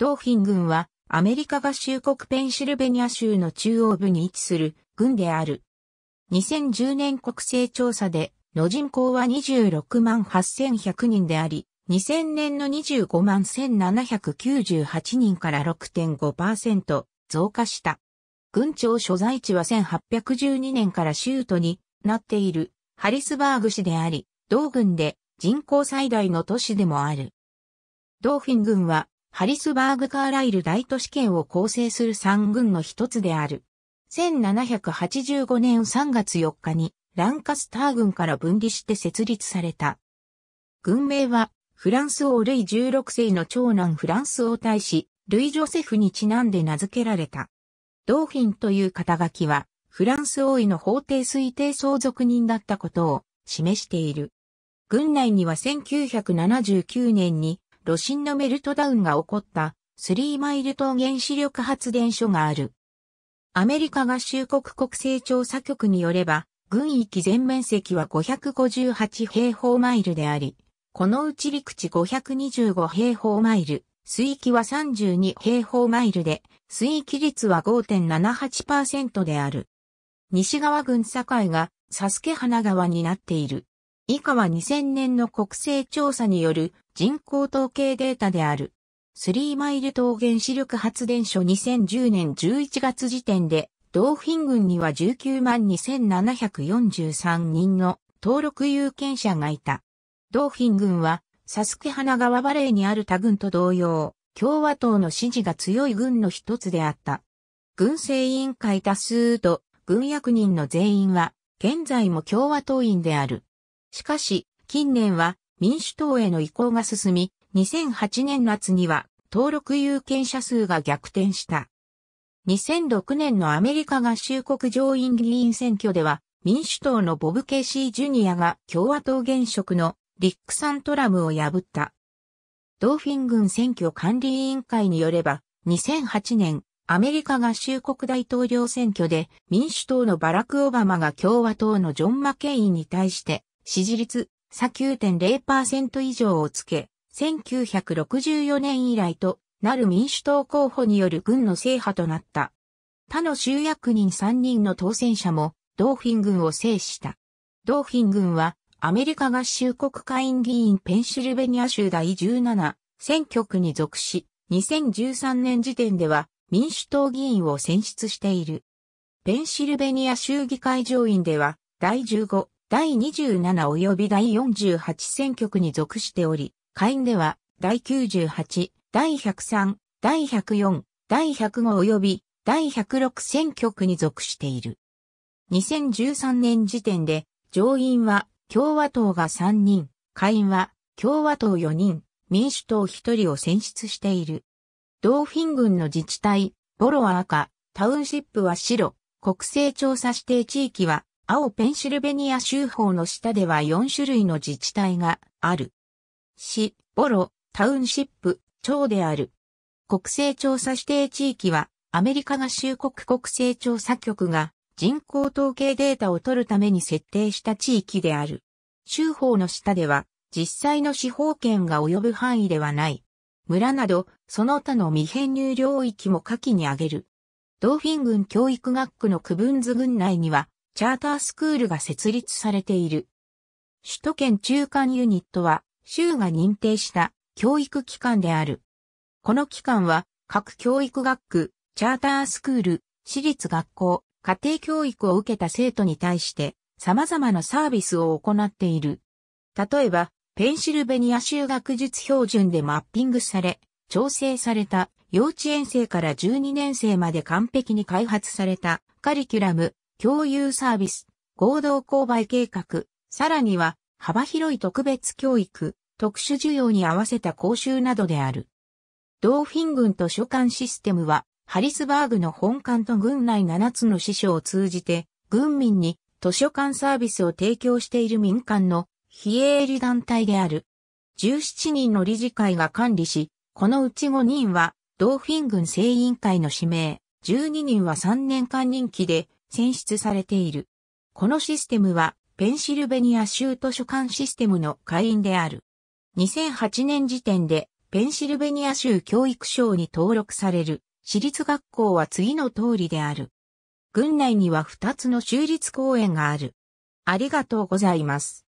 ドーフィン軍はアメリカ合衆国ペンシルベニア州の中央部に位置する軍である。2010年国勢調査での人口は26万8100人であり、2000年の25万1798人から6.5%増加した。軍庁所在地は1812年から州都になっているハリスバーグ市であり、同軍で人口最大の都市でもある。ドーフィン軍はハリスバーグ・カーライル大都市圏を構成する三軍の一つである。1785年3月4日にランカスター軍から分離して設立された。軍名はフランス王ルイ16世の長男フランス王大使、ルイ・ジョセフにちなんで名付けられた。ドーフィンという肩書きは、フランス王位の法廷推定相続人だったことを示している。軍内には1979年に炉心のメルトダウンが起こったスリーマイル島原子力発電所がある。アメリカ合衆国国勢調査局によれば、軍域全面積は558平方マイルであり、このうち陸地525平方マイル、水域は32平方マイルで、水域率は5.78%である。西側軍境がサスケ花川になっている。以下は2000年の国勢調査による人口統計データである。スリーマイル島原子力発電所2010年11月時点で、ドーフィンには19万2743人の登録有権者がいた。ドーフィンは、サスケ花川バレーにある他郡と同様、共和党の支持が強い軍の一つであった。軍政委員会多数と軍役人の全員は、現在も共和党員である。しかし、近年は民主党への移行が進み、2008年夏には登録有権者数が逆転した。2006年のアメリカ合衆国上院議員選挙では、民主党のボブ・ケシー・ジュニアが共和党現職のリック・サントラムを破った。ドーフィン軍選挙管理委員会によれば、2008年、アメリカ合衆国大統領選挙で民主党のバラク・オバマが共和党のジョン・マケインに対して支持率差9.0%以上をつけ、1964年以来となる民主党候補による軍の制覇となった。他の州役人3人の当選者もドーフィン軍を制した。ドーフィン軍はアメリカ合衆国会議員ペンシルベニア州第17選挙区に属し、2013年時点では民主党議員を選出している。ペンシルベニア州議会上院では第15第27及び第48選挙区に属しており、下院では第98、第103、第104、第105及び第106選挙区に属している。2013年時点で上院は共和党が3人、下院は共和党4人、民主党1人を選出している。ドーフィン軍の自治体、ボロは赤、タウンシップは白、国勢調査指定地域は青ペンシルベニア州法の下では4種類の自治体がある。市、ボロ、タウンシップ、町である。国勢調査指定地域は、アメリカ合衆国国勢調査局が人口統計データを取るために設定した地域である。州法の下では、実際の司法権が及ぶ範囲ではない。村など、その他の未編入領域も下記に挙げる。ドーフィン郡教育学区の区分図郡内には、チャータースクールが設立されている。首都圏中間ユニットは、州が認定した教育機関である。この機関は、各教育学区、チャータースクール、私立学校、家庭教育を受けた生徒に対して、様々なサービスを行っている。例えば、ペンシルベニア州学術標準でマッピングされ、調整された幼稚園生から12年生まで完璧に開発されたカリキュラム、共有サービス、合同購買計画、さらには幅広い特別教育、特殊需要に合わせた講習などである。ドーフィン軍図書館システムは、ハリスバーグの本館と軍内7つの支所を通じて、軍民に図書館サービスを提供している民間の非営利団体である。17人の理事会が管理し、このうち5人は、ドーフィン軍正委員会の指名、12人は3年間任期で選出されている。このシステムは、ペンシルベニア州図書館システムの会員である。2008年時点で、ペンシルベニア州教育省に登録される私立学校は次の通りである。郡内には2つの州立公園がある。ありがとうございます。